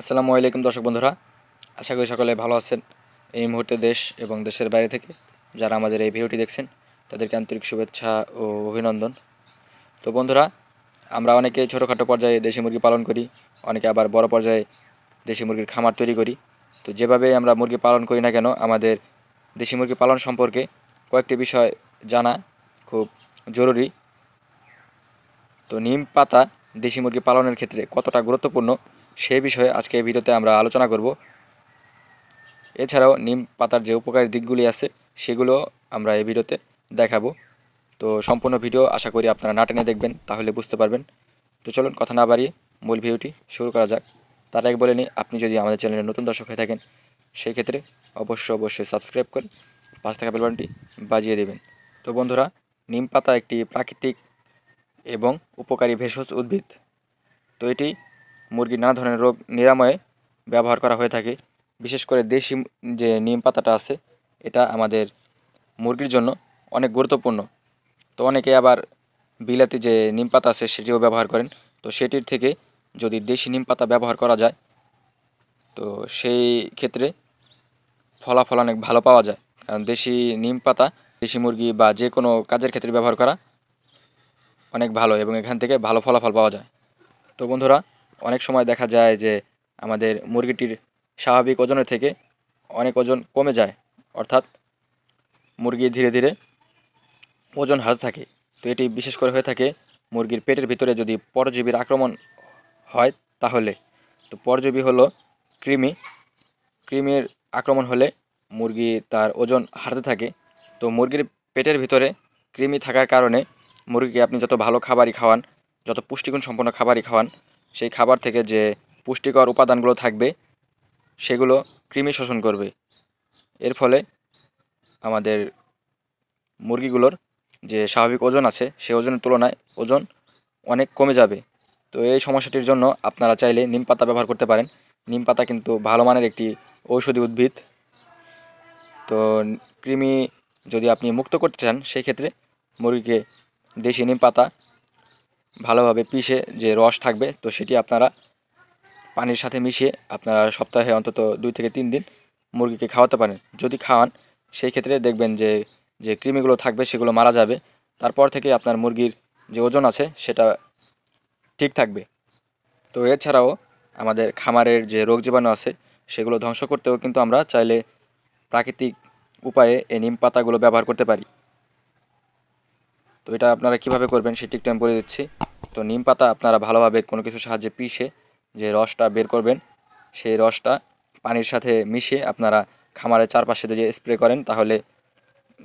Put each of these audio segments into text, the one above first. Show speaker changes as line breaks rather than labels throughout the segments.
আসসালামু আলাইকুম দর্শক বন্ধুরা আশা করি সকলে ভালো আছেন এই মুহূর্তে দেশ এবং দেশের বাইরে থেকে যারা আমাদের এই ভিডিওটি দেখছেন তাদেরকে আন্তরিক শুভেচ্ছা ও অভিনন্দন তো বন্ধুরা আমরা অনেকে ছোটোখাটো পর্যায়ে দেশি মুরগি পালন করি অনেকে আবার বড় পর্যায়ে দেশি মুরগির খামার তৈরি করি তো যেভাবে আমরা মুরগি পালন করি না কেন আমাদের দেশি মুরগি পালন সম্পর্কে কয়েকটি বিষয় জানা খুব জরুরি তো নিম পাতা দেশি মুরগি পালনের ক্ষেত্রে কতটা গুরুত্বপূর্ণ সেই বিষয়ে আজকে এই ভিডিওতে আমরা আলোচনা করব এছাড়াও নিম পাতার যে উপকারী দিকগুলি আছে সেগুলো আমরা এই ভিডিওতে দেখাবো তো সম্পূর্ণ ভিডিও আশা করি আপনারা না টেনে দেখবেন তাহলে বুঝতে পারবেন তো চলুন কথা না বাড়িয়ে মূল ভিডিওটি শুরু করা যাক তার আগে বলে নিই আপনি যদি আমাদের চ্যানেলে নতুন দর্শক হয়ে থাকেন সেই ক্ষেত্রে অবশ্যই অবশ্যই সাবস্ক্রাইব করে পাঁচ থাকা বেলবানটি বাজিয়ে দেবেন তো বন্ধুরা নিম পাতা একটি প্রাকৃতিক এবং উপকারী ভেষজ উদ্ভিদ তো এটি মুরগির নানা ধরনের রোগ নিরাময়ে ব্যবহার করা হয়ে থাকে বিশেষ করে দেশি যে নিম পাতাটা আছে এটা আমাদের মুরগির জন্য অনেক গুরুত্বপূর্ণ তো অনেকে আবার বিলাতি যে নিম পাতা আছে সেটিও ব্যবহার করেন তো সেটির থেকে যদি দেশি নিম পাতা ব্যবহার করা যায় তো সেই ক্ষেত্রে ফলাফল অনেক ভালো পাওয়া যায় কারণ দেশি নিম পাতা দেশি মুরগি বা যে কোনো কাজের ক্ষেত্রে ব্যবহার করা অনেক ভালো এবং এখান থেকে ভালো ফলাফল পাওয়া যায় তো বন্ধুরা অনেক সময় দেখা যায় যে আমাদের মুরগিটির স্বাভাবিক ওজনের থেকে অনেক ওজন কমে যায় অর্থাৎ মুরগি ধীরে ধীরে ওজন হারতে থাকে তো এটি বিশেষ করে হয়ে থাকে মুরগির পেটের ভিতরে যদি পরজীবীর আক্রমণ হয় তাহলে তো পরজীবী হলো কৃমি কৃমির আক্রমণ হলে মুরগি তার ওজন হারতে থাকে তো মুরগির পেটের ভিতরে কৃমি থাকার কারণে মুরগিকে আপনি যত ভালো খাবারই খাওয়ান যত পুষ্টিগুণ সম্পন্ন খাবারই খাওয়ান সেই খাবার থেকে যে পুষ্টিকর উপাদানগুলো থাকবে সেগুলো কৃমি শোষণ করবে এর ফলে আমাদের মুরগিগুলোর যে স্বাভাবিক ওজন আছে সেই ওজনের তুলনায় ওজন অনেক কমে যাবে তো এই সমস্যাটির জন্য আপনারা চাইলে নিম পাতা ব্যবহার করতে পারেন নিম পাতা কিন্তু ভালো মানের একটি ঔষধি উদ্ভিদ তো কৃমি যদি আপনি মুক্ত করতে চান সেই ক্ষেত্রে মুরগিকে দেশি নিম পাতা ভালোভাবে পিষে যে রস থাকবে তো সেটি আপনারা পানির সাথে মিশিয়ে আপনারা সপ্তাহে অন্তত দুই থেকে তিন দিন মুরগিকে খাওয়াতে পারেন যদি খাওয়ান সেই ক্ষেত্রে দেখবেন যে যে কৃমিগুলো থাকবে সেগুলো মারা যাবে তারপর থেকে আপনার মুরগির যে ওজন আছে সেটা ঠিক থাকবে তো এছাড়াও আমাদের খামারের যে রোগ জীবাণু আছে সেগুলো ধ্বংস করতেও কিন্তু আমরা চাইলে প্রাকৃতিক উপায়ে এই নিম পাতাগুলো ব্যবহার করতে পারি তো এটা আপনারা কিভাবে করবেন সেটি একটু আমি বলে দিচ্ছি তো নিম পাতা আপনারা ভালোভাবে কোনো কিছু সাহায্যে পিষে যে রসটা বের করবেন সেই রসটা পানির সাথে মিশিয়ে আপনারা খামারের চারপাশে যে স্প্রে করেন তাহলে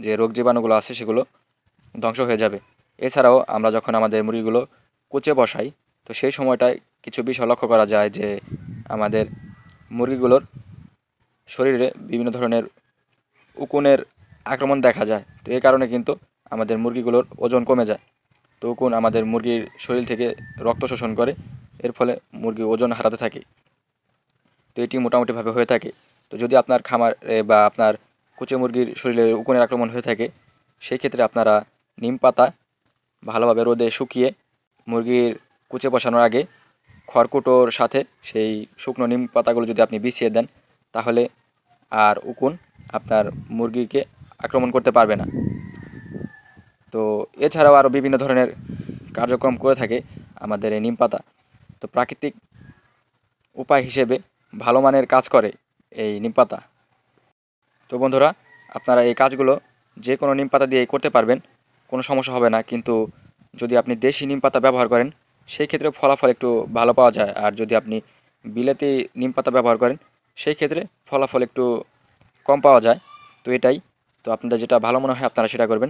যে রোগ জীবাণুগুলো আছে সেগুলো ধ্বংস হয়ে যাবে এছাড়াও আমরা যখন আমাদের মুরগিগুলো কুচে বসাই তো সেই সময়টায় কিছু বিষয় লক্ষ্য করা যায় যে আমাদের মুরগিগুলোর শরীরে বিভিন্ন ধরনের উকুনের আক্রমণ দেখা যায় তো এই কারণে কিন্তু আমাদের মুরগিগুলোর ওজন কমে যায় তখন আমাদের মুরগির শরীর থেকে রক্ত শোষণ করে এর ফলে মুরগি ওজন হারাতে থাকে তো এটি মোটামুটিভাবে হয়ে থাকে তো যদি আপনার খামার বা আপনার কুচে মুরগির শরীরে উকুনের আক্রমণ হয়ে থাকে সেই ক্ষেত্রে আপনারা নিম পাতা ভালোভাবে রোদে শুকিয়ে মুরগির কুচে বসানোর আগে খড়কুটোর সাথে সেই শুকনো নিম পাতাগুলো যদি আপনি বিছিয়ে দেন তাহলে আর উকুন আপনার মুরগিকে আক্রমণ করতে পারবে না তো এছাড়াও আরও বিভিন্ন ধরনের কার্যক্রম করে থাকে আমাদের এই নিমপাতা তো প্রাকৃতিক উপায় হিসেবে ভালো মানের কাজ করে এই নিমপাতা তো বন্ধুরা আপনারা এই কাজগুলো যে কোনো নিমপাতা দিয়ে করতে পারবেন কোনো সমস্যা হবে না কিন্তু যদি আপনি দেশি নিমপাতা ব্যবহার করেন সেই ক্ষেত্রে ফলাফল একটু ভালো পাওয়া যায় আর যদি আপনি বিলাতি নিমপাতা ব্যবহার করেন সেই ক্ষেত্রে ফলাফল একটু কম পাওয়া যায় তো এটাই তো আপনাদের যেটা ভালো মনে হয় আপনারা সেটা করবেন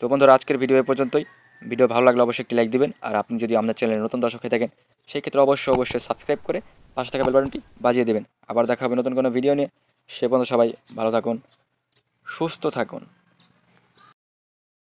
তো বন্ধুরা আজকের ভিডিও এ পর্যন্তই ভিডিও ভালো লাগলে অবশ্যই একটি লাইক দিবেন আর আপনি যদি আপনার চ্যানেলে নতুন দর্শক হয়ে থাকেন সেই ক্ষেত্রে অবশ্যই অবশ্যই সাবস্ক্রাইব করে পাশে থাকা বেলবাটনটি বাজিয়ে দেবেন আবার দেখা হবে নতুন কোনো ভিডিও নিয়ে সে পর্যন্ত সবাই ভালো থাকুন সুস্থ থাকুন